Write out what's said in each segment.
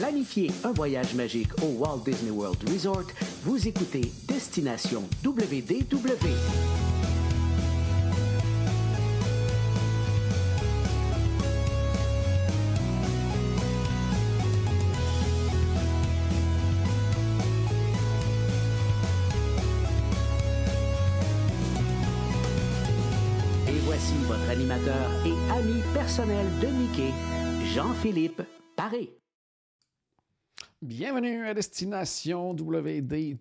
Planifier un voyage magique au Walt Disney World Resort, vous écoutez Destination WDW. votre animateur et ami personnel de Mickey, Jean-Philippe Paré. Bienvenue à Destination WDW.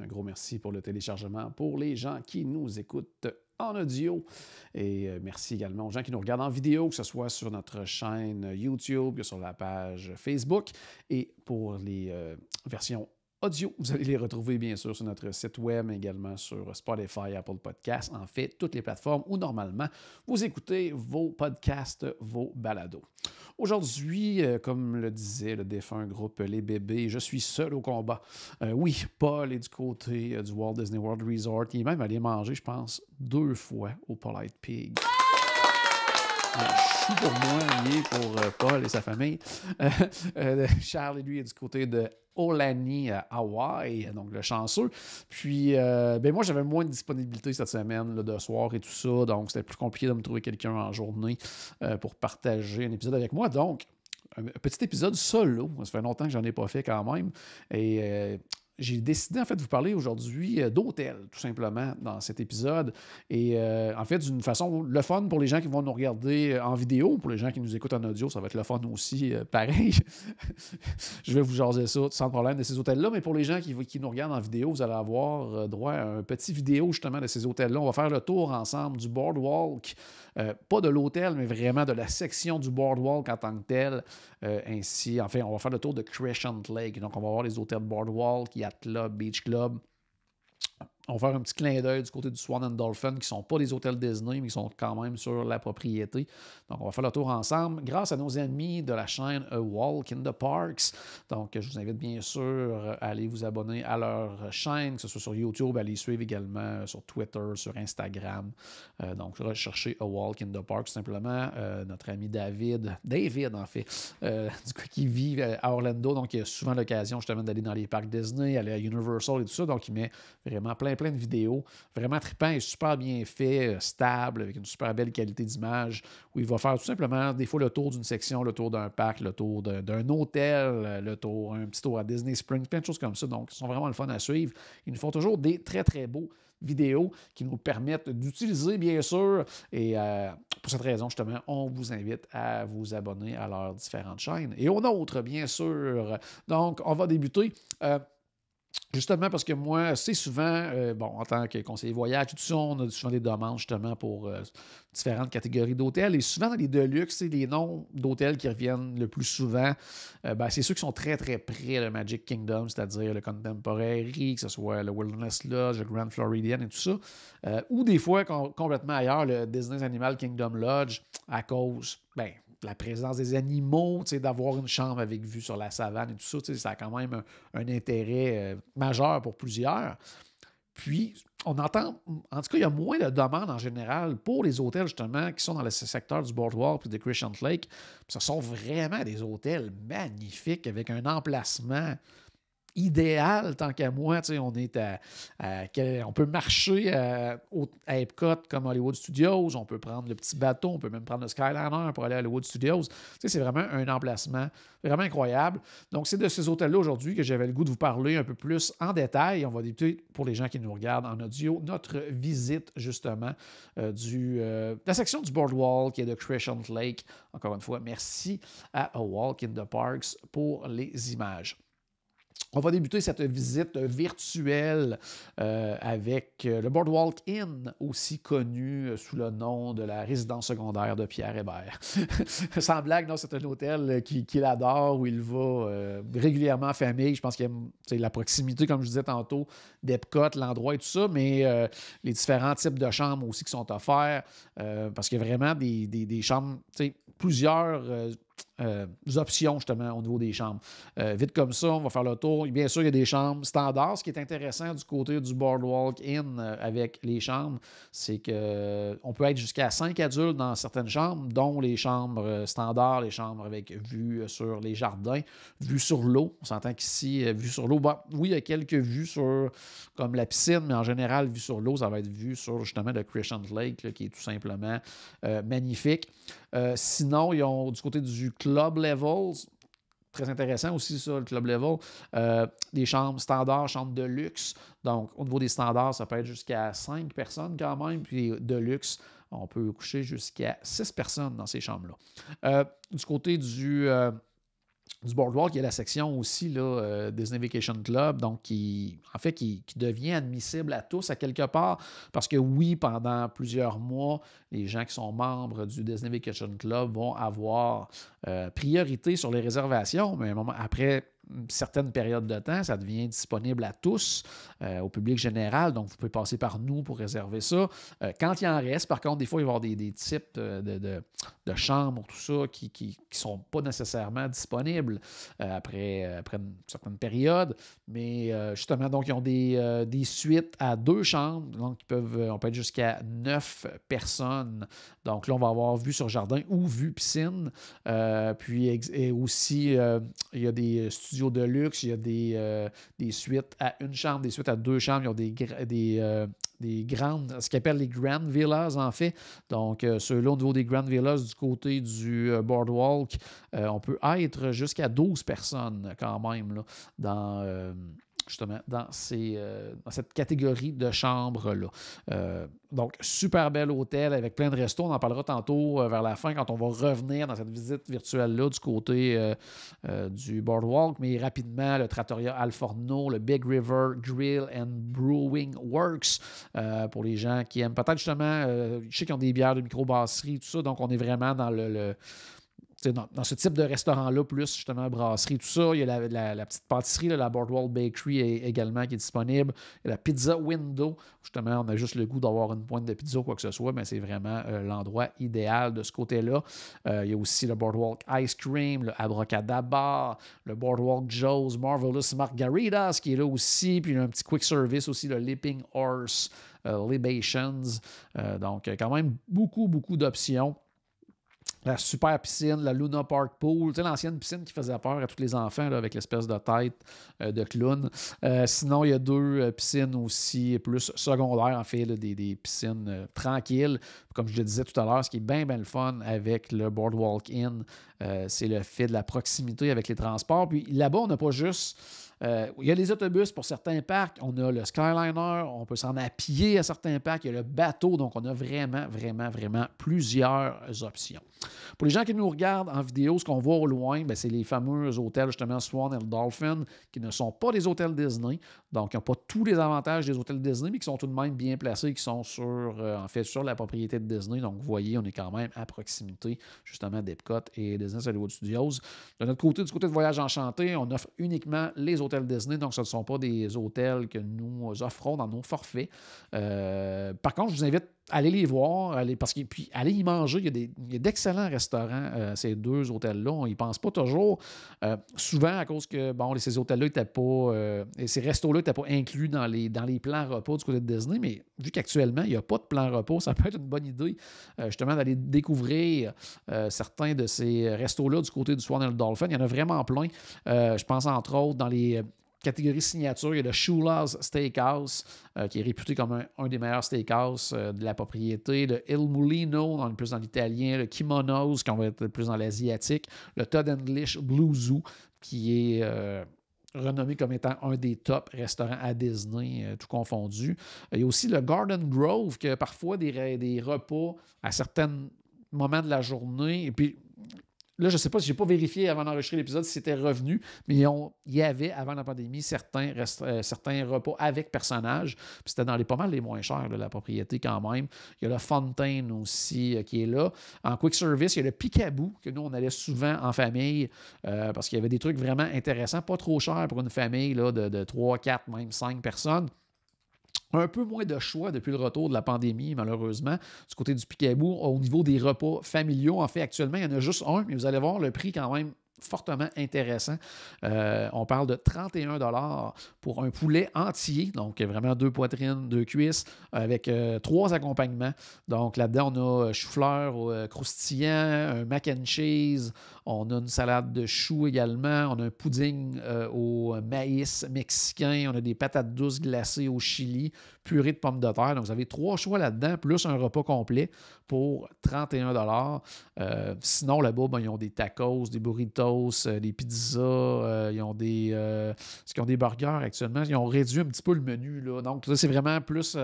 Un gros merci pour le téléchargement pour les gens qui nous écoutent en audio. Et euh, merci également aux gens qui nous regardent en vidéo, que ce soit sur notre chaîne YouTube, ou sur la page Facebook. Et pour les euh, versions audio. Vous allez les retrouver bien sûr sur notre site web, mais également sur Spotify, Apple Podcasts, en fait, toutes les plateformes où normalement vous écoutez vos podcasts, vos balados. Aujourd'hui, euh, comme le disait le défunt groupe Les Bébés, je suis seul au combat. Euh, oui, Paul est du côté euh, du Walt Disney World Resort. Il est même allé manger, je pense, deux fois au Polite Pig. Chou pour moi, lié pour Paul et sa famille. Charles, lui, est du côté de Olani à euh, Hawaï, donc le chanceux. Puis, euh, ben, moi, j'avais moins de disponibilité cette semaine, le de soir et tout ça. Donc, c'était plus compliqué de me trouver quelqu'un en journée euh, pour partager un épisode avec moi. Donc, un petit épisode solo. Ça fait longtemps que j'en ai pas fait quand même. Et j'ai décidé en fait de vous parler aujourd'hui euh, d'hôtels, tout simplement, dans cet épisode. Et euh, en fait, d'une façon, le fun pour les gens qui vont nous regarder euh, en vidéo, pour les gens qui nous écoutent en audio, ça va être le fun aussi, pareil. Je vais vous jaser ça sans problème de ces hôtels-là, mais pour les gens qui, qui, nous regardent en vidéo, vous allez avoir droit à un petit vidéo justement de ces hôtels-là. On va faire le tour ensemble du boardwalk, pas de l'hôtel, mais vraiment de la section du boardwalk en tant que tel ainsi, enfin, on va faire le tour de Crescent Lake. Donc, on va voir les hôtels de boardwalk. Il Club, Beach Club, on va faire un petit clin d'œil du côté du Swan and Dolphin, qui ne sont pas des hôtels Disney, mais qui sont quand même sur la propriété. Donc, on va faire le tour ensemble grâce à nos amis de la chaîne A Walk in the Parks. Donc, je vous invite bien sûr à aller vous abonner à leur chaîne, que ce soit sur YouTube, à les suivre également sur Twitter, sur Instagram. Euh, donc, chercher A Walk in the Parks, simplement. Euh, notre ami David, David en fait, euh, du coup, qui vit à Orlando, donc il a souvent l'occasion justement d'aller dans les parcs Disney, aller à Universal et tout ça. Donc, il met vraiment plein plein de vidéos. Vraiment trippant et super bien fait, euh, stable, avec une super belle qualité d'image, où il va faire tout simplement des fois le tour d'une section, le tour d'un parc, le tour d'un hôtel, euh, le tour, un petit tour à Disney Springs, plein de choses comme ça. Donc, ils sont vraiment le fun à suivre. Ils nous font toujours des très, très beaux vidéos qui nous permettent d'utiliser, bien sûr. Et euh, pour cette raison, justement, on vous invite à vous abonner à leurs différentes chaînes et aux nôtres, bien sûr. Donc, on va débuter. Justement parce que moi, c'est souvent, euh, bon, en tant que conseiller voyage, tout ça, on a souvent des demandes justement pour euh, différentes catégories d'hôtels. Et souvent, dans les Deluxe, c'est les noms d'hôtels qui reviennent le plus souvent. Euh, ben, c'est ceux qui sont très, très près le Magic Kingdom, c'est-à-dire le Contemporary, que ce soit le Wilderness Lodge, le Grand Floridian et tout ça. ou des fois, complètement ailleurs, le Disney's Animal Kingdom Lodge, à cause, ben, la présence des animaux, d'avoir une chambre avec vue sur la savane et tout ça, ça a quand même un, intérêt euh, majeur pour plusieurs. Puis, on entend, en tout cas, il y a moins de demandes en général pour les hôtels, justement, qui sont dans le secteur du Boardwalk et de Christian Lake. ce sont vraiment des hôtels magnifiques avec un emplacement idéal tant qu'à moi. On, est à, on peut marcher à, Epcot comme Hollywood Studios, on peut prendre le petit bateau, on peut même prendre le Skyliner pour aller à Hollywood Studios. C'est vraiment un emplacement vraiment incroyable. Donc, c'est de ces hôtels-là aujourd'hui que j'avais le goût de vous parler un peu plus en détail. On va débuter, pour les gens qui nous regardent en audio, notre visite justement euh, de euh, la section du Boardwalk et de Crescent Lake. Encore une fois, merci à A Walk in the Parks pour les images. On va débuter cette visite virtuelle euh, avec euh, le Boardwalk Inn, aussi connu euh, sous le nom de la résidence secondaire de Pierre Hébert. Sans blague, non, c'est un hôtel qu'il adore, où il va régulièrement en famille. Je pense que c'est la proximité, comme je disais tantôt, d'Epcot, l'endroit et tout ça, mais les différents types de chambres aussi qui sont offerts, parce qu'il y a vraiment des, des, des chambres, plusieurs euh, options, justement, au niveau des chambres. Euh, vite comme ça, on va faire le tour. Bien sûr, il y a des chambres standards. Ce qui est intéressant du côté du Boardwalk in euh, avec les chambres, c'est qu'on peut être jusqu'à 5 adultes dans certaines chambres, dont les chambres standards, les chambres avec vue sur les jardins, vue sur l'eau. On s'entend qu'ici, vue sur l'eau, oui, il y a quelques vues sur comme la piscine, mais en général, vue sur l'eau, ça va être vue sur justement le Crescent Lake, qui est tout simplement magnifique. sinon, ils ont du côté du club Levels très intéressant aussi ça, le club level. Euh, des chambres standards, chambres de luxe. Donc, au niveau des standards, ça peut être jusqu'à 5 personnes quand même. Puis de luxe, on peut coucher jusqu'à 6 personnes dans ces chambres-là. Euh, du côté du, euh, du Boardwalk, il y a la section aussi là, euh, Disney Vacation Club, donc qui, en fait, qui, devient admissible à tous à quelque part, parce que oui, pendant plusieurs mois, les gens qui sont membres du Disney Vacation Club vont avoir euh, priorité sur les réservations, mais après certaines périodes de temps. Ça devient disponible à tous, euh, au public général. Donc, vous pouvez passer par nous pour réserver ça. Euh, quand il en reste, par contre, des fois, il va y avoir des, types de, de, de, chambres, tout ça, qui ne sont pas nécessairement disponibles euh, après, après une certaine période. Mais justement, donc, ils ont des, suites à deux chambres. Donc, peuvent, on peut être jusqu'à neuf personnes. Donc, là, on va avoir vue sur jardin ou vue piscine. puis, et aussi, il y a des studios de luxe, il y a des, euh, des suites à une chambre, des suites à deux chambres, Il y des, euh, des, grandes, ce qu'ils appellent les Grand Villas, en fait. Donc, selon euh, ceux-là, au niveau des Grand Villas, du côté du Boardwalk, on peut être jusqu'à 12 personnes quand même dans justement euh, dans, cette catégorie de chambres-là. Euh, donc, super bel hôtel avec plein de restos. On en parlera tantôt euh, vers la fin quand on va revenir dans cette visite virtuelle-là du côté du Boardwalk. Mais rapidement, le Trattoria Al Forno, le Big River Grill and Brewing Works pour les gens qui aiment peut-être justement, je sais qu'ils ont des bières de microbrasserie, tout ça. Donc, on est vraiment dans le dans, ce type de restaurant-là, plus justement brasserie, tout ça. Il y a la, petite pâtisserie, la Boardwalk Bakery également qui est disponible. Il y a la Pizza Window. Justement, on a juste le goût d'avoir une pointe de pizza ou quoi que ce soit, mais c'est vraiment euh, l'endroit idéal de ce côté-là. Euh, il y a aussi le Boardwalk Ice Cream, le Abracadabra, le Boardwalk Joe's Marvelous Margaritas qui est là aussi. Puis il y a un petit quick service aussi, le Lipping Horse, euh, Libations. donc, quand même beaucoup, beaucoup d'options la super piscine, la Luna Park Pool, l'ancienne piscine qui faisait peur à tous les enfants avec l'espèce de tête euh, de clown. Euh, sinon, il y a deux euh, piscines aussi plus secondaires, en fait, des, piscines tranquilles. Comme je le disais tout à l'heure, ce qui est bien, bien le fun avec le Boardwalk Inn, c'est le fait de la proximité avec les transports. Puis là-bas, on n'a pas juste il y a les autobus pour certains parcs, on a le Skyliner, on peut s'en appuyer à certains parcs, il y a le bateau, donc on a vraiment, vraiment, vraiment plusieurs options. Pour les gens qui nous regardent en vidéo, ce qu'on voit au loin, ben, c'est les fameux hôtels, justement, Swan et Dolphin, qui ne sont pas des hôtels Disney, donc ils n'ont pas tous les avantages des hôtels Disney, mais qui sont tout de même bien placés, qui sont sur, euh, en fait, sur la propriété de Disney. Donc, vous voyez, on est quand même à proximité, justement, d'Epcot et Disney Hollywood Studios. De notre côté, du côté de Voyage Enchanté, on offre uniquement les hôtels Disney, donc ce ne sont pas des hôtels que nous offrons dans nos forfaits. Euh, par contre, je vous invite allez les voir, allez, parce que puis allez y manger. Il y a, d'excellents restaurants, euh, ces deux hôtels-là. On n'y pense pas toujours. Euh, souvent, à cause que bon, ces hôtels-là n'étaient pas. Euh, et ces restos-là n'étaient pas inclus dans les, dans les plans repos du côté de Disney, mais vu qu'actuellement, il n'y a pas de plan repos, ça peut être une bonne idée justement d'aller découvrir certains de ces restos-là du côté du Swan and Dolphin. Il y en a vraiment plein. je pense entre autres dans les catégorie signature, il y a le Shula's Steakhouse, euh, qui est réputé comme un, des meilleurs steakhouses euh, de la propriété, le Il Mulino, dans le plus dans l'italien, le Kimono's, qui va être plus dans l'asiatique, le Todd English Blue Zoo, qui est euh, renommé comme étant un des top restaurants à Disney, tout confondu. Il y a aussi le Garden Grove, qui a parfois des, des repas à certains moments de la journée, et puis Là, je ne sais pas si j'ai pas vérifié avant d'enregistrer l'épisode si c'était revenu, mais il y avait avant la pandémie certains, euh, certains repas avec personnages. Puis c'était dans les pas mal les moins chers de la propriété quand même. Il y a le Fontaine aussi euh, qui est là. En quick service, il y a le Picabou que nous on allait souvent en famille euh, parce qu'il y avait des trucs vraiment intéressants, pas trop chers pour une famille là, de, de 3, 4, même 5 personnes un peu moins de choix depuis le retour de la pandémie, malheureusement, du côté du Picabou, au niveau des repas familiaux. En fait, actuellement, il y en a juste un, mais vous allez voir le prix quand même fortement intéressant. Euh, on parle de 31 pour un poulet entier, donc vraiment deux poitrines, deux cuisses, avec euh, trois accompagnements. Donc là-dedans, on a euh, chou-fleur croustillant, un mac and cheese, on a une salade de choux également. On a un pudding euh, au maïs mexicain. On a des patates douces glacées au Chili, purée de pommes de terre. Donc, vous avez trois choix là-dedans, plus un repas complet pour 31 euh, Sinon, là-bas, ben, ils ont des tacos, des burritos, euh, des pizzas. ils ont des. Est-ce qu'ils ont des burgers actuellement? Ils ont réduit un petit peu le menu. Là. Donc, ça c'est vraiment plus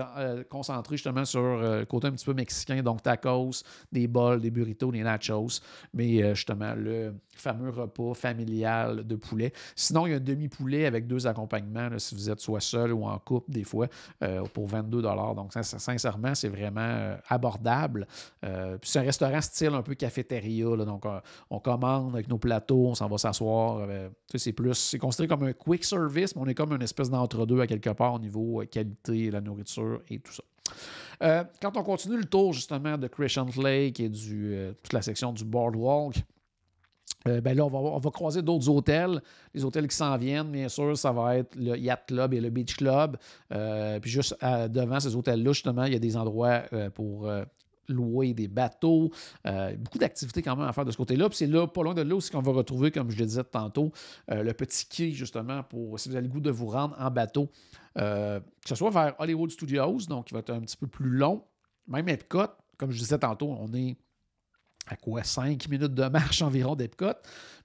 concentré justement sur le côté un petit peu mexicain. Donc, tacos, des bols, des burritos, des nachos. Mais justement, le fameux repas familial de poulet. Sinon, il y a un demi-poulet avec deux accompagnements, si vous êtes soit seul ou en couple, des fois, euh, pour 22 Donc, sincèrement, c'est vraiment euh, abordable. Euh, c'est un restaurant style un peu cafétéria. donc, on commande avec nos plateaux, on s'en va s'asseoir. c'est plus, c'est considéré comme un quick service, mais on est comme une espèce d'entre-deux à quelque part au niveau qualité, la nourriture et tout ça. quand on continue le tour justement de Crescent Lake et du, toute la section du Boardwalk, euh, ben là, on va, croiser d'autres hôtels. Les hôtels qui s'en viennent, bien sûr, ça va être le Yacht Club et le Beach Club. Euh, puis juste euh, devant ces hôtels-là, justement, il y a des endroits pour louer des bateaux. beaucoup d'activités quand même à faire de ce côté-là. Puis c'est là, pas loin de là aussi qu'on va retrouver, comme je le disais tantôt, le petit quai, justement, pour si vous avez le goût de vous rendre en bateau, que ce soit vers Hollywood Studios, donc qui va être un petit peu plus long. Même Epcot, comme je disais tantôt, on est à quoi 5 minutes de marche environ d'Epcot.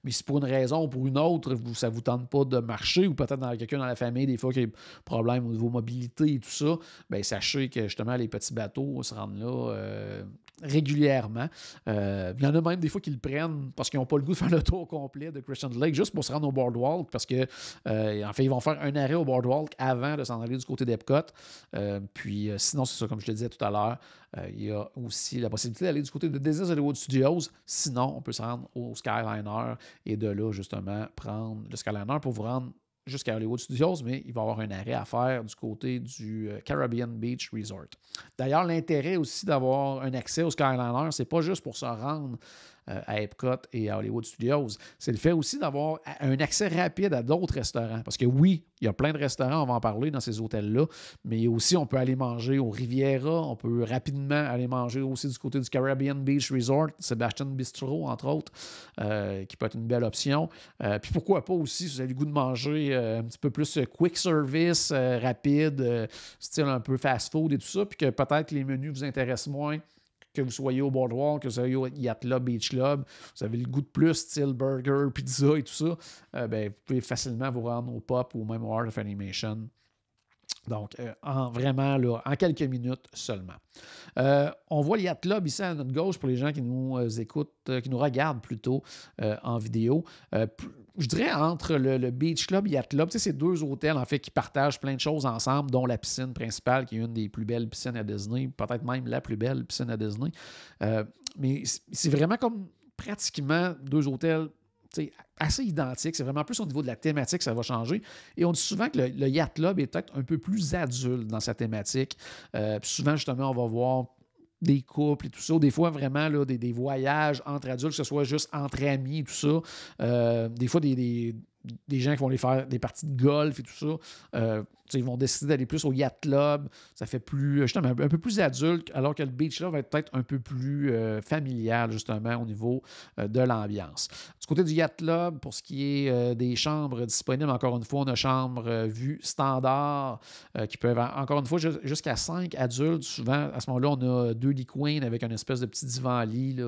Mais si pour une raison ou pour une autre, ça ne vous tente pas de marcher, ou peut-être dans quelqu'un dans la famille, des fois, qui a des problèmes au niveau mobilité et tout ça, bien, sachez que justement, les petits bateaux se rendent là euh, régulièrement. Euh, il y en a même des fois qu'ils le prennent parce qu'ils n'ont pas le goût de faire le tour complet de Christian Lake juste pour se rendre au boardwalk parce que euh, en fait ils vont faire un arrêt au boardwalk avant de s'en aller du côté d'Epcot. Euh, puis sinon c'est ça comme je le disais tout à l'heure, il y a aussi la possibilité d'aller du côté de Disney's Hollywood Studios. Sinon on peut se rendre au Skyliner et de là justement prendre le Skyliner pour vous rendre jusqu'à Hollywood Studios, mais il va avoir un arrêt à faire du côté du euh, Caribbean Beach Resort. D'ailleurs, l'intérêt aussi d'avoir un accès au Skyliner, c'est pas juste pour se rendre euh, à Epcot et à Hollywood Studios. C'est le fait aussi d'avoir un accès rapide à d'autres restaurants. Parce que oui, il y a plein de restaurants, on va en parler dans ces hôtels-là, mais aussi on peut aller manger au Riviera, on peut rapidement aller manger aussi du côté du Caribbean Beach Resort, Sebastian Bistro, entre autres, euh, qui peut être une belle option. Euh, puis pourquoi pas aussi, si vous avez le goût de manger un petit peu plus quick service, rapide, style un peu fast-food et tout ça, puis que peut-être les menus vous intéressent moins que vous soyez au Boardwalk, que vous soyez au Yacht Club, Beach Club, vous avez le goût de plus, style burger, pizza et tout ça, euh, ben, vous pouvez facilement vous rendre au Pop ou même au Art of Animation donc, euh, en vraiment, en quelques minutes seulement. Euh, on voit le Club ici à notre gauche pour les gens qui nous euh, écoutent, qui nous regardent plutôt en vidéo. je dirais entre le, Beach Club et Yacht Club, c'est deux hôtels en fait qui partagent plein de choses ensemble, dont la piscine principale qui est une des plus belles piscines à Disney, peut-être même la plus belle piscine à Disney. mais c'est vraiment comme pratiquement deux hôtels assez identique. C'est vraiment plus au niveau de la thématique que ça va changer. Et on dit souvent que le, Yacht Club est peut-être un peu plus adulte dans sa thématique. Euh, puis souvent, justement, on va voir des couples et tout ça, des fois vraiment des, voyages entre adultes, que ce soit juste entre amis et tout ça, euh, des fois des, des gens qui vont aller faire des parties de golf et tout ça. Euh, ils vont décider d'aller plus au yacht club. Ça fait plus, euh, justement, un peu plus adulte, alors que le beach Club va être peut-être un peu plus euh, familial, justement, au niveau de l'ambiance. Du côté du yacht club, pour ce qui est des chambres disponibles, encore une fois, on a chambres vue standard qui peuvent, encore une fois, jusqu'à cinq adultes. Souvent, à ce moment-là, on a deux lits queen avec un espèce de petit divan-lit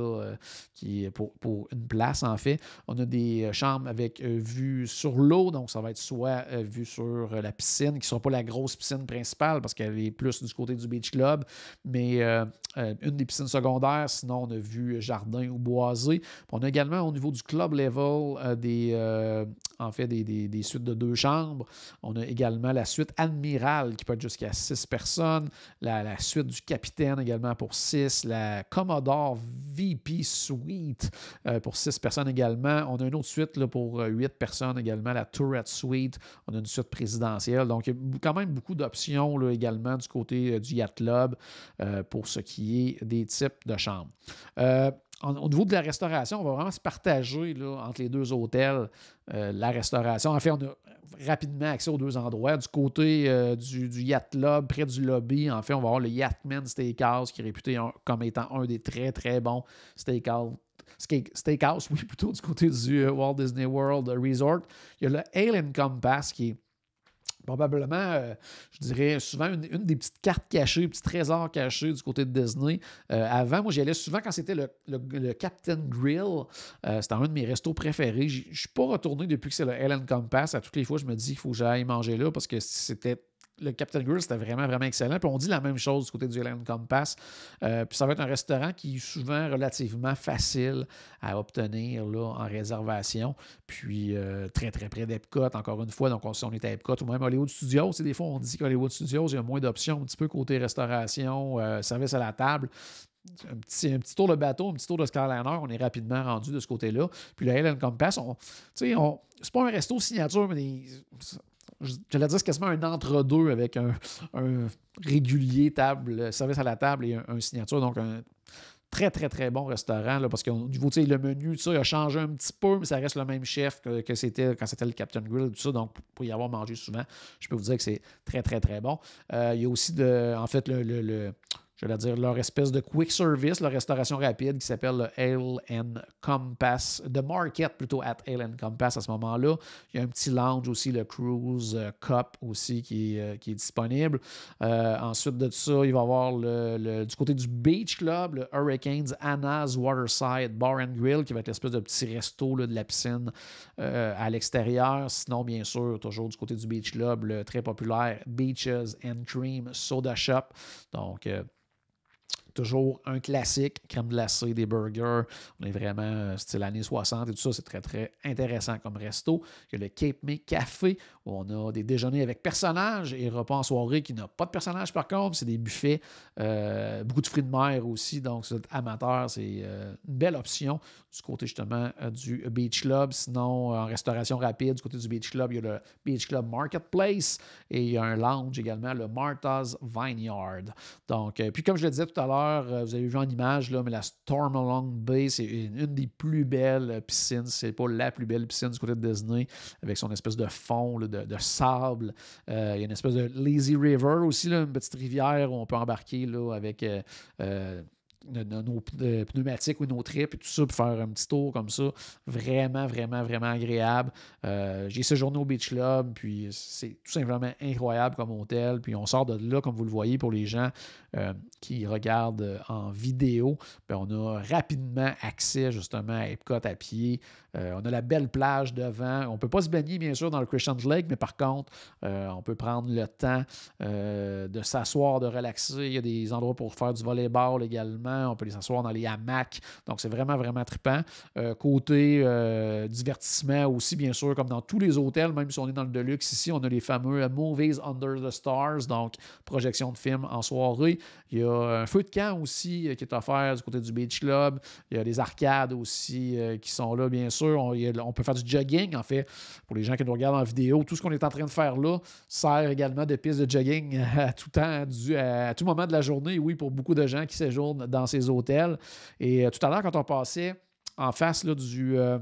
qui pour, pour une place, en fait. On a des chambres avec vue sur l'eau, donc ça va être soit euh, vu sur euh, la piscine, qui ne sera pas la grosse piscine principale parce qu'elle est plus du côté du Beach Club, mais euh, une des piscines secondaires. Sinon, on a vu jardin ou boisé. On a également au niveau du club level des, en fait, des, suites de deux chambres. On a également la suite admirale qui peut être jusqu'à six personnes. La, suite du capitaine également pour six. La Commodore VP Suite pour six personnes également. On a une autre suite là, pour huit personnes également la Tourette Suite. On a une suite présidentielle. Donc, il y a quand même beaucoup d'options également du côté euh, du Yacht Club euh, pour ce qui est des types de chambres. Euh, au niveau de la restauration, on va vraiment se partager entre les deux hôtels la restauration. En fait, on a rapidement accès aux deux endroits. Du côté du, Yacht Club, près du lobby, en fait, on va avoir le Yachtman Steakhouse qui est réputé comme étant un des très, très bons steakhouse Steakhouse, oui, plutôt du côté du euh, Walt Disney World Resort. Il y a le Alien Compass qui est probablement, euh, je dirais, souvent une, des petites cartes cachées, petits trésors cachés du côté de Disney. Euh, avant, moi, j'y allais souvent quand c'était le, Captain Grill. c'était un de mes restos préférés. Je ne suis pas retourné depuis que c'est le Helen Compass. À toutes les fois, je me dis qu'il faut que j'aille manger là parce que c'était le Captain Grill, c'était vraiment, vraiment excellent. Puis on dit la même chose du côté du Land Compass. Euh, puis ça va être un restaurant qui est souvent relativement facile à obtenir en réservation. Puis euh, très, très près d'Epcot, encore une fois. Donc, on, si on est à Epcot ou même Hollywood Studios, des fois, on dit qu'Hollywood Studios, il y a moins d'options, un petit peu côté restauration, euh, service à la table. Un petit, un petit, tour de bateau, un petit tour de Skyliner, on est rapidement rendu de ce côté-là. Puis le Helen Compass, c'est pas un resto signature, mais des, j'allais dire, c'est quasiment un entre-deux avec un, régulier table, euh, service à la table et un, signature. Donc, un très, très, très bon restaurant, là, parce qu'au niveau, tu sais, le menu, ça, il a changé un petit peu, mais ça reste le même chef que, c'était quand c'était le Captain Grill, tout ça. Donc, pour y avoir mangé souvent, je peux vous dire que c'est très, très, très bon. Euh, il y a aussi, de, en fait, le j'allais dire, leur espèce de quick service, leur restauration rapide qui s'appelle le Ale Compass, de Market plutôt, at Ale Compass à ce moment-là. Il y a un petit lounge aussi, le Cruise euh, Cup aussi qui, euh, est, disponible. Euh, ensuite de ça, il va y avoir du côté du Beach Club, le Hurricanes Anna's Waterside Bar and Grill qui va être l'espèce de petit resto de la piscine à l'extérieur. Sinon, bien sûr, toujours du côté du Beach Club, le très populaire Beaches and Cream Soda Shop. Donc, toujours un classique, crème glacée, des burgers. On est vraiment euh, style années 60 et tout ça. C'est très, très intéressant comme resto. Il y a le Cape May Café on a des déjeuners avec personnages et repas en soirée qui n'a pas de personnages par contre. C'est des buffets, euh, beaucoup de fruits de mer aussi. Donc, si amateur, c'est euh, une belle option du côté justement euh, du Beach Club. Sinon, en restauration rapide, du côté du Beach Club, il y a le Beach Club Marketplace et il y a un lounge également, le Martha's Vineyard. Donc, puis comme je le disais tout à l'heure, vous avez vu en image, là, mais la Stormalong Bay, c'est une, des plus belles piscines. C'est pas la plus belle piscine du côté de Disney avec son espèce de fond de, sable. Euh, il y a une espèce de lazy river aussi, une petite rivière où on peut embarquer là, avec euh, euh, nos, pneumatiques ou nos tripes et tout ça, pour faire un petit tour comme ça. Vraiment, vraiment, vraiment agréable. J'ai séjourné au Beach Club, puis c'est tout simplement incroyable comme hôtel. Puis on sort de là, comme vous le voyez, pour les gens qui regardent en vidéo, ben, on a rapidement accès justement à Epcot à pied. Euh, on a la belle plage devant. On ne peut pas se baigner, bien sûr, dans le Christian's Lake, mais par contre, euh, on peut prendre le temps euh, de s'asseoir, de relaxer. Il y a des endroits pour faire du volleyball également. On peut les asseoir dans les hamacs. Donc, c'est vraiment, vraiment trippant. côté divertissement aussi, bien sûr, comme dans tous les hôtels, même si on est dans le Deluxe, ici, on a les fameux Movies Under the Stars, donc projection de films en soirée. Il y a un feu de camp aussi qui est offert du côté du Beach Club. Il y a des arcades aussi qui sont là, bien sûr on, peut faire du jogging, en fait, pour les gens qui nous regardent en vidéo. Tout ce qu'on est en train de faire là sert également de piste de jogging à tout temps, moment de la journée, oui, pour beaucoup de gens qui séjournent dans ces hôtels. Et euh, tout à l'heure, quand on passait en face du... Euh,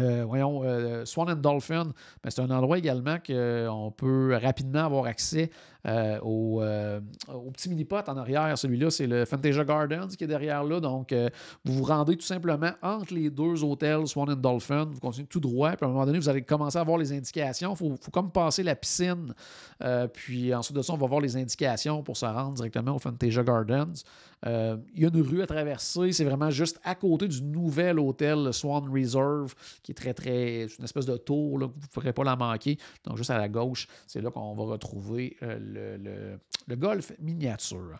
euh, Swan and Dolphin, ben, c'est un endroit également qu'on peut rapidement avoir accès euh, euh, au, petit mini-pot en arrière. Celui-là, c'est le Fantasia Gardens qui est derrière là. Donc, euh, vous vous rendez tout simplement entre les deux hôtels Swan and Dolphin. Vous continuez tout droit. Puis à un moment donné, vous allez commencer à voir les indications. Il faut, comme passer la piscine. puis ensuite de ça, on va voir les indications pour se rendre directement au Fantasia Gardens. Il y a une rue à traverser. C'est vraiment juste à côté du nouvel hôtel Swan Reserve qui est très, très. une espèce de tour vous ne pourrez pas la manquer. Donc, juste à la gauche, c'est là qu'on va retrouver le le, golf miniature.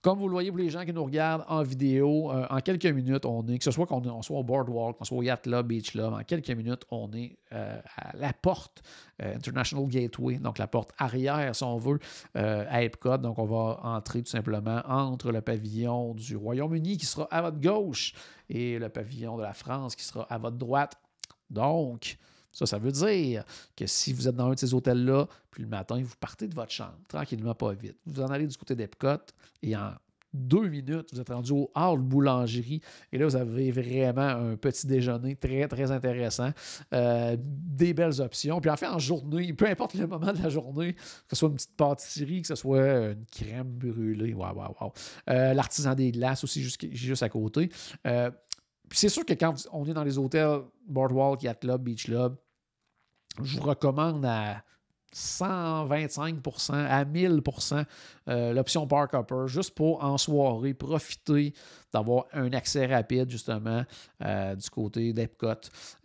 Comme vous le voyez pour les gens qui nous regardent en vidéo, euh, en quelques minutes, on est, que ce soit qu'on soit au Boardwalk, qu'on soit au Yacht Club, Beach là, en quelques minutes, on est euh, à la porte euh, International Gateway, donc la porte arrière, si on veut, à Epcot. Donc, on va entrer tout simplement entre le pavillon du Royaume-Uni qui sera à votre gauche et le pavillon de la France qui sera à votre droite. Donc, ça, ça veut dire que si vous êtes dans un de ces hôtels-là, puis le matin, vous partez de votre chambre, tranquillement, pas vite. Vous en allez du côté d'Epcot et en deux minutes, vous êtes rendu au hall boulangerie. Et là, vous avez vraiment un petit déjeuner très, très intéressant. Euh, des belles options. Puis en fait, en journée, peu importe le moment de la journée, que ce soit une petite pâtisserie, que ce soit une crème brûlée. Waouh, waouh, waouh. Euh, l'artisan des glaces aussi, juste, juste à côté. Euh, puis c'est sûr que quand on est dans les hôtels Boardwalk, Yacht Club, Beach Club, je vous recommande à 125 à 1000 euh, l'option Park Hopper, juste pour en soirée profiter d'avoir un accès rapide, justement, euh, du côté d'Epcot,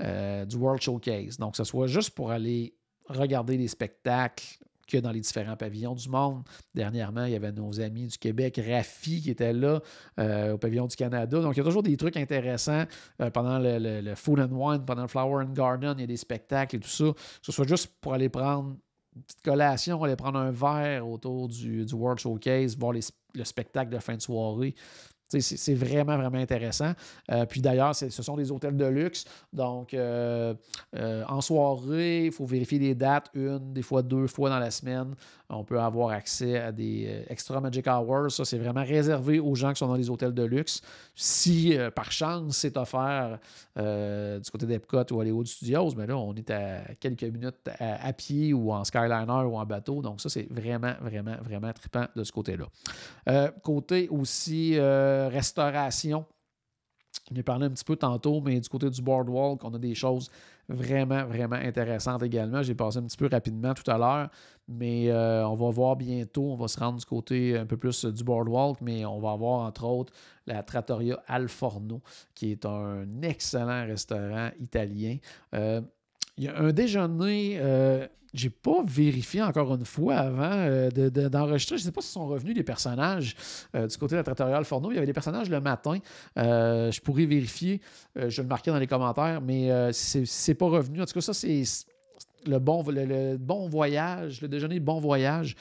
euh, du World Showcase. Donc, que ce soit juste pour aller regarder les spectacles, que dans les différents pavillons du monde. Dernièrement, il y avait nos amis du Québec, Rafi, qui était là euh, au pavillon du Canada. Donc, il y a toujours des trucs intéressants euh, pendant le, Food and Wine, pendant le Flower and Garden, il y a des spectacles et tout ça. Que ce soit juste pour aller prendre une petite collation, aller prendre un verre autour du, World Showcase, voir le spectacle de fin de soirée. C'est vraiment, vraiment intéressant. Euh, puis d'ailleurs, ce sont des hôtels de luxe. Donc, euh, euh, en soirée, il faut vérifier les dates une, des fois deux fois dans la semaine. On peut avoir accès à des euh, extra magic hours. Ça, c'est vraiment réservé aux gens qui sont dans les hôtels de luxe. Si euh, par chance c'est offert euh, du côté d'Epcot ou Hollywood Studios, mais là, on est à quelques minutes à, pied ou en Skyliner ou en bateau. Donc, ça, c'est vraiment, vraiment, vraiment trippant de ce côté-là. côté aussi restauration. je vais parlé un petit peu tantôt, mais du côté du boardwalk, on a des choses vraiment, vraiment intéressante également. J'ai passé un petit peu rapidement tout à l'heure, mais euh, on va voir bientôt, on va se rendre du côté euh, un peu plus euh, du boardwalk, mais on va voir entre autres la Trattoria Al Forno, qui est un excellent restaurant italien. Il y a un déjeuner, euh, j'ai pas vérifié encore une fois avant euh, d'enregistrer. Je ne sais pas si sont revenus les personnages euh, du côté de la Tratoriale Forno. Il y avait des personnages le matin. Euh, je pourrais vérifier. je le marquais dans les commentaires, mais c'est pas revenu. En tout cas, ça, c'est le bon, le, bon voyage, le déjeuner bon voyage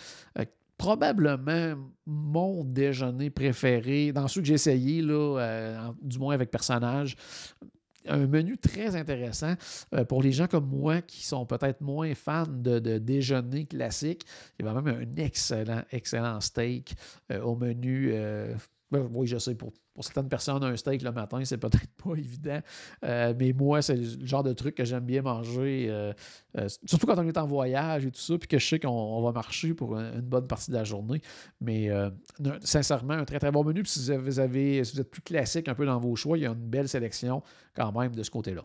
probablement mon déjeuner préféré dans ceux que j'ai essayé, là, du moins avec personnages un menu très intéressant euh, pour les gens comme moi qui sont peut-être moins fans de, déjeuner classique. Il y a même un excellent, excellent steak euh, au menu euh, ben, oui, je sais, pour, certaines personnes, un steak le matin, c'est peut-être pas évident. Euh, mais moi, c'est le genre de truc que j'aime bien manger, euh, euh, surtout quand on est en voyage et tout ça, puis que je sais qu'on va marcher pour une, bonne partie de la journée. Mais sincèrement, un très très bon menu. Puis si vous, avez, si vous êtes plus classique un peu dans vos choix, il y a une belle sélection quand même de ce côté-là.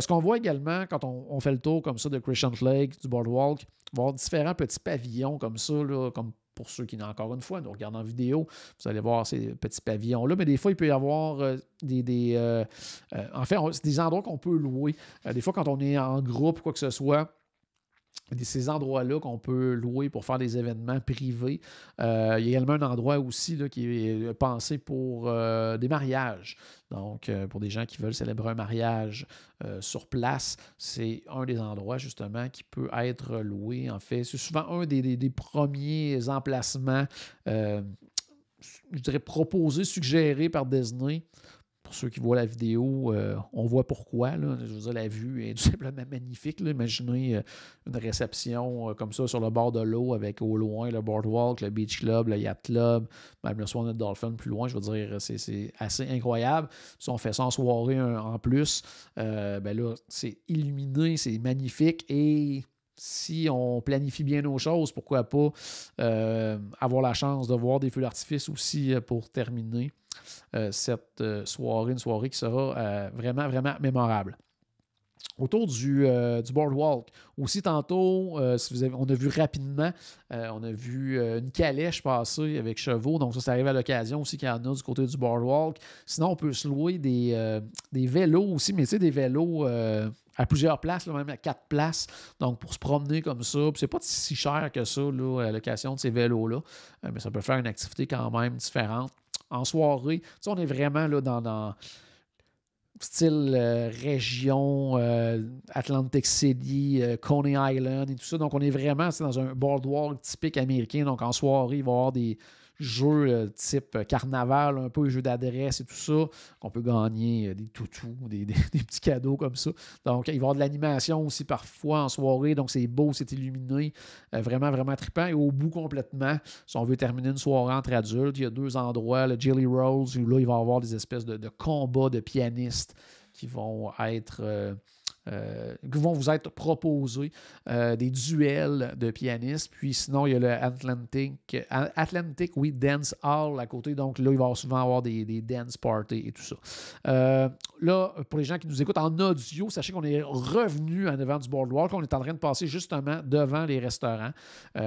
ce qu'on voit également quand on, fait le tour comme ça de Christian Lake, du Boardwalk, voir différents petits pavillons comme ça, là, comme pour ceux qui, encore une fois, nous regardent en vidéo, vous allez voir ces petits pavillons-là. Mais des fois, il peut y avoir euh, des. des euh, euh, en fait, c'est des endroits qu'on peut louer. des fois, quand on est en groupe, quoi que ce soit, ces endroits-là qu'on peut louer pour faire des événements privés. Euh, il y a également un endroit aussi qui est euh, pensé pour euh, des mariages. Donc, pour des gens qui veulent célébrer un mariage sur place, c'est un des endroits justement qui peut être loué. En fait, c'est souvent un des, premiers emplacements, je dirais, proposés, suggérés par Disney ceux qui voient la vidéo, euh, on voit pourquoi. Je veux dire, la vue est tout simplement magnifique. Là. Imaginez euh, une réception euh, comme ça sur le bord de l'eau avec au loin le Boardwalk, le Beach Club, le Yacht Club, même le Swan and Dolphin plus loin. Je veux dire, c'est assez incroyable. Si on fait ça en soirée en plus, ben là, c'est illuminé, c'est magnifique et si on planifie bien nos choses, pourquoi pas euh, avoir la chance de voir des feux d'artifice aussi euh, pour terminer euh, cette soirée, une soirée qui sera vraiment, vraiment mémorable. Autour du, boardwalk. Aussi, tantôt, on a vu rapidement, on a vu une calèche passer avec chevaux. Donc, ça, ça arrive à l'occasion aussi qu'il y en a du côté du boardwalk. Sinon, on peut se louer des, des vélos aussi, mais tu sais, des vélos à plusieurs places, même à quatre places. Donc, pour se promener comme ça, c'est pas si cher que ça, là, location de ces vélos-là, euh, mais ça peut faire une activité quand même différente. En soirée, tu on est vraiment là, dans, style euh, région euh, Atlantic City, Coney Island et tout ça. Donc, on est vraiment c'est dans un boardwalk typique américain. Donc, en soirée, il va y avoir des, jeux euh, type euh, carnaval, un peu jeux d'adresse et tout ça, qu'on peut gagner euh, des toutous, des, petits cadeaux comme ça. Donc, il va y avoir de l'animation aussi parfois en soirée, donc c'est beau, c'est illuminé, vraiment, vraiment trippant. Et au bout complètement, si on veut terminer une soirée entre adultes, il y a deux endroits, le Jelly Rolls, où là, il va y avoir des espèces de, combats de pianistes qui vont être... Euh, qui vont vous être proposés, euh, des duels de pianistes. Puis sinon, il y a le Atlantic, euh, Atlantic oui, Dance Hall à côté. Donc là, il va souvent avoir des, dance parties et tout ça. là, pour les gens qui nous écoutent en audio, sachez qu'on est revenu en avant du Boardwalk. On est en train de passer justement devant les restaurants. il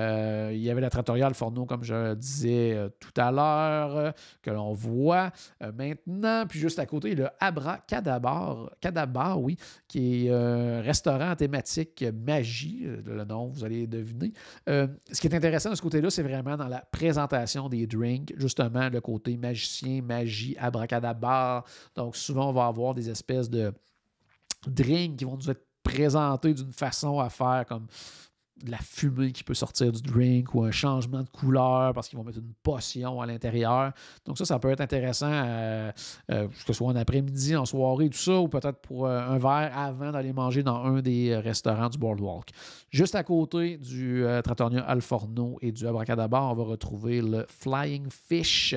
y avait la trattoria, Forno comme je disais tout à l'heure, que l'on voit maintenant. Puis juste à côté, le Abra Cadabar, Cadabar, oui, qui est un euh, restaurant thématique euh, magie, euh, le nom, vous allez deviner. ce qui est intéressant de ce côté-là, c'est vraiment dans la présentation des drinks, justement, le côté magicien, magie, abracadabra. Donc, souvent, on va avoir des espèces de drinks qui vont nous être présentés d'une façon à faire comme de la fumée qui peut sortir du drink ou un changement de couleur parce qu'ils vont mettre une potion à l'intérieur. Donc ça, ça peut être intéressant, euh, euh, que ce soit en après-midi, en soirée, tout ça, ou peut-être pour euh, un verre avant d'aller manger dans un des restaurants du Boardwalk. Juste à côté du Trattoria Forno et du Abracadabar, on va retrouver le Flying Fish,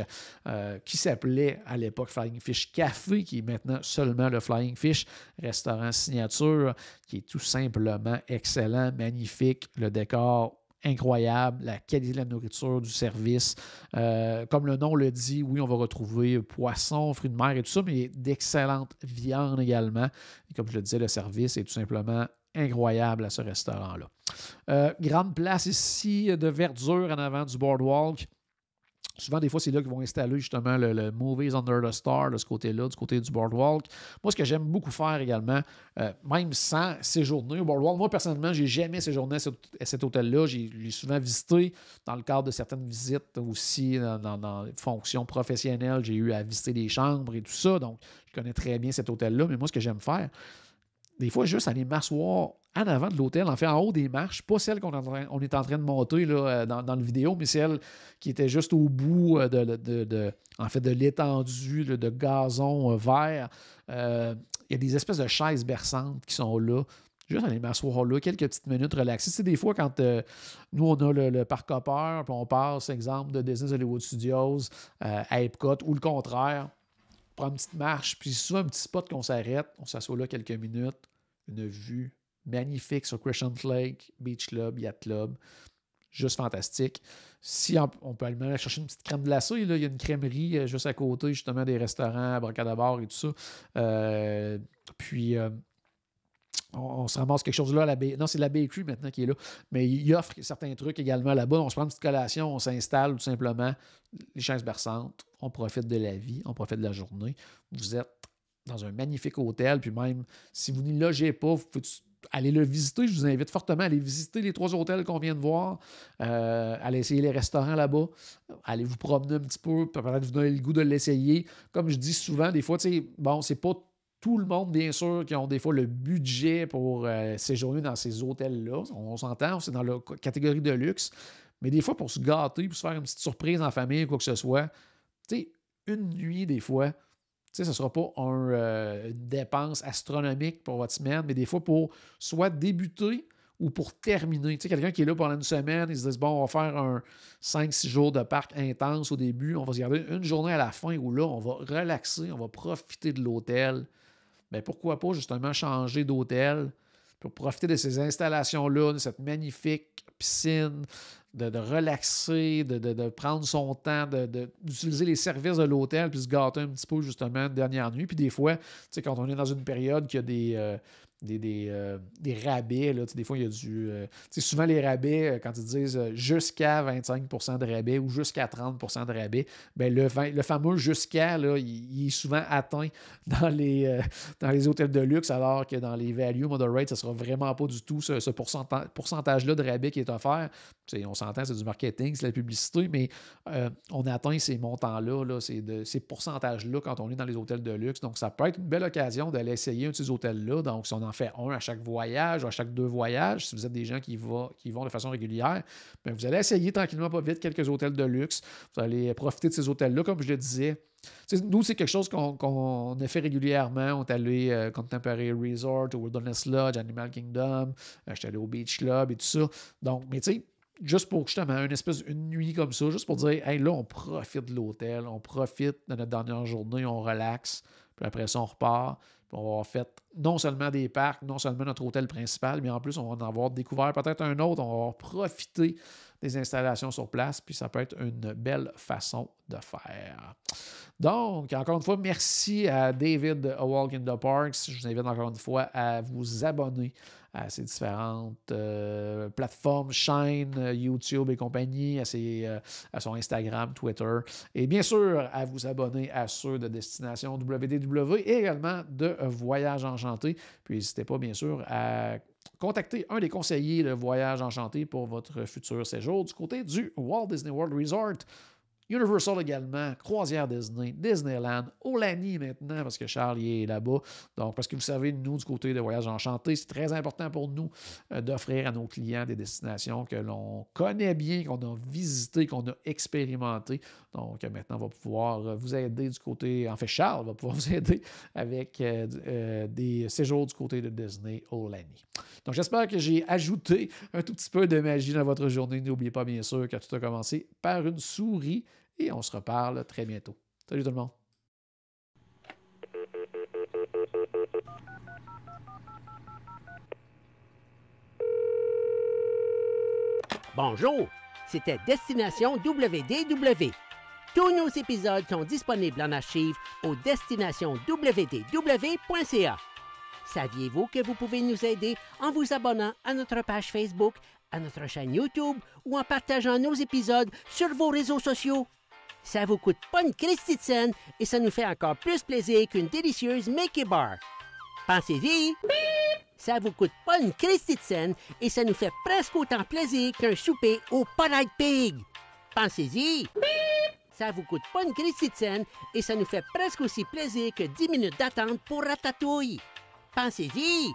qui s'appelait à l'époque Flying Fish Café, qui est maintenant seulement le Flying Fish, restaurant signature, qui est tout simplement excellent, magnifique, le décor incroyable, la qualité de la nourriture, du service. Euh, comme le nom le dit, oui, on va retrouver poissons, fruits de mer et tout ça, mais d'excellentes viandes également. Et comme je le disais, le service est tout simplement incroyable à ce restaurant-là. Euh, grande place ici de verdure en avant du boardwalk. Souvent, des fois, c'est là qu'ils vont installer justement le, Movies Under the Star de ce côté-là, du côté du Boardwalk. Moi, ce que j'aime beaucoup faire également, euh, même sans séjourner au Boardwalk, moi, personnellement, j'ai jamais séjourné à, cet, hôtel-là. J'ai souvent visité dans le cadre de certaines visites aussi, dans, dans, fonctions professionnelles. J'ai eu à visiter des chambres et tout ça. Donc, je connais très bien cet hôtel-là. Mais moi, ce que j'aime faire, des fois, juste aller m'asseoir en avant de l'hôtel, en fait, en haut des marches, pas celle qu'on on est en train de monter euh, dans, le vidéo, mais celle qui était juste au bout euh, de, en fait, de l'étendue de gazon euh, vert. Il y a des espèces de chaises berçantes qui sont là. Juste aller m'asseoir là, quelques petites minutes relaxées. Tu des fois, quand nous, on a le, parc on passe, exemple, de Disney Hollywood Studios Epcot, ou le contraire, prendre une petite marche, puis souvent un petit spot qu'on s'arrête, on s'assoit là quelques minutes, une vue magnifique sur Crescent Lake, Beach Club, Yacht Club, juste fantastique. Si on, peut aller chercher une petite crème glacée, là, il y a une crèmerie euh, juste à côté, justement, des restaurants, brocadabars et tout ça. Euh, puis, euh, on, se ramasse quelque chose là à la baie. Non, c'est la BQ maintenant qui est là. Mais il offre certains trucs également là-bas. On se prend une petite collation, on s'installe tout simplement. Les chaises berçantes, on profite de la vie, on profite de la journée. Vous êtes dans un magnifique hôtel, puis même si vous n'y logez pas, vous pouvez aller le visiter. Je vous invite fortement à aller visiter les trois hôtels qu'on vient de voir, euh, aller essayer les restaurants là-bas, allez vous promener un petit peu, peut-être vous donner le goût de l'essayer. Comme je dis souvent, des fois, bon, c'est pas tout le monde, bien sûr, qui ont des fois le budget pour euh, séjourner dans ces hôtels-là. On, s'entend, c'est dans la catégorie de luxe. Mais des fois, pour se gâter, pour se faire une petite surprise en famille, quoi que ce soit, tu sais, une nuit, des fois, tu sais, ce ne sera pas euh, une dépense astronomique pour votre semaine, mais des fois, pour soit débuter ou pour terminer. Tu sais, quelqu'un qui est là pendant une semaine, il se dit bon, on va faire un 5-6 jours de parc intense au début, on va se garder une journée à la fin où là, on va relaxer, on va profiter de l'hôtel ben, pourquoi pas justement changer d'hôtel pour profiter de ces installations-là, de cette magnifique piscine, de, relaxer, de, prendre son temps, d'utiliser les services de l'hôtel, puis se gâter un petit peu justement une dernière nuit. Puis des fois, quand on est dans une période qui y a des, euh, euh, des, rabais. Là, des fois, il y a du. Euh, souvent, les rabais, euh, quand ils disent jusqu'à 25 de rabais ou jusqu'à 30 de rabais, ben, le, le fameux jusqu'à, il, il, est souvent atteint dans les, dans les hôtels de luxe, alors que dans les value moderate, ce ne sera vraiment pas du tout ce, ce pourcentage-là de rabais qui est offert on s'entend, c'est du marketing, c'est de la publicité, mais euh, on atteint ces montants-là, là, ces, ces pourcentages-là quand on est dans les hôtels de luxe. Donc, ça peut être une belle occasion d'aller essayer un de ces hôtels-là. Donc, si on en fait un à chaque voyage, ou à chaque deux voyages, si vous êtes des gens qui, qui vont de façon régulière, bien, vous allez essayer tranquillement, pas vite, quelques hôtels de luxe. Vous allez profiter de ces hôtels-là, comme je le disais. nous, c'est quelque chose qu'on a fait régulièrement. On est allé euh, Contemporary Resort, au Wilderness Lodge, Animal Kingdom, euh, je suis allé au Beach Club et tout ça. Donc, mais tu sais, juste pour justement une espèce, une nuit comme ça, juste pour dire, hey, là, on profite de l'hôtel, on profite de notre dernière journée, on relaxe, puis après ça, on repart. on va avoir fait non seulement des parcs, non seulement notre hôtel principal, mais en plus, on va en avoir découvert peut-être un autre. On va profiter des installations sur place, puis ça peut être une belle façon de faire. Donc, encore une fois, merci à David de in the Parks. Je vous invite encore une fois à vous abonner à ses différentes euh, plateformes, chaînes, euh, YouTube et compagnie, à, ses, euh, à son Instagram, Twitter. Et bien sûr, à vous abonner à ceux de Destination WDW et également de Voyage Enchanté. Puis n'hésitez pas, bien sûr, à contacter un des conseillers de Voyage Enchanté pour votre futur séjour du côté du Walt Disney World Resort. Universal également, Croisière Disney, Disneyland, Olani maintenant, parce que Charles est là-bas. Donc, parce que vous savez, nous, du côté de Voyage Enchantés, c'est très important pour nous euh, d'offrir à nos clients des destinations que l'on connaît bien, qu'on a visitées, qu'on a expérimentées. Donc, euh, maintenant, on va pouvoir euh, vous aider du côté, en fait, Charles va pouvoir vous aider avec des séjours du côté de Disney, Olani. Donc, j'espère que j'ai ajouté un tout petit peu de magie dans votre journée. N'oubliez pas, bien sûr, que tout a commencé par une souris et on se reparle très bientôt. Salut tout le monde. Bonjour, c'était Destination WDW. Tous nos épisodes sont disponibles en archive au WDW.ca. Saviez-vous que vous pouvez nous aider en vous abonnant à notre page Facebook, à notre chaîne YouTube ou en partageant nos épisodes sur vos réseaux sociaux? Ça vous coûte pas une criss et ça nous fait encore plus plaisir qu'une délicieuse Mickey Bar. Pensez-y! Ça vous coûte pas une criss et ça nous fait presque autant plaisir qu'un souper au Polite Pig. Pensez-y! Ça vous coûte pas une criss et ça nous fait presque aussi plaisir que 10 minutes d'attente pour Ratatouille. Pensez-y!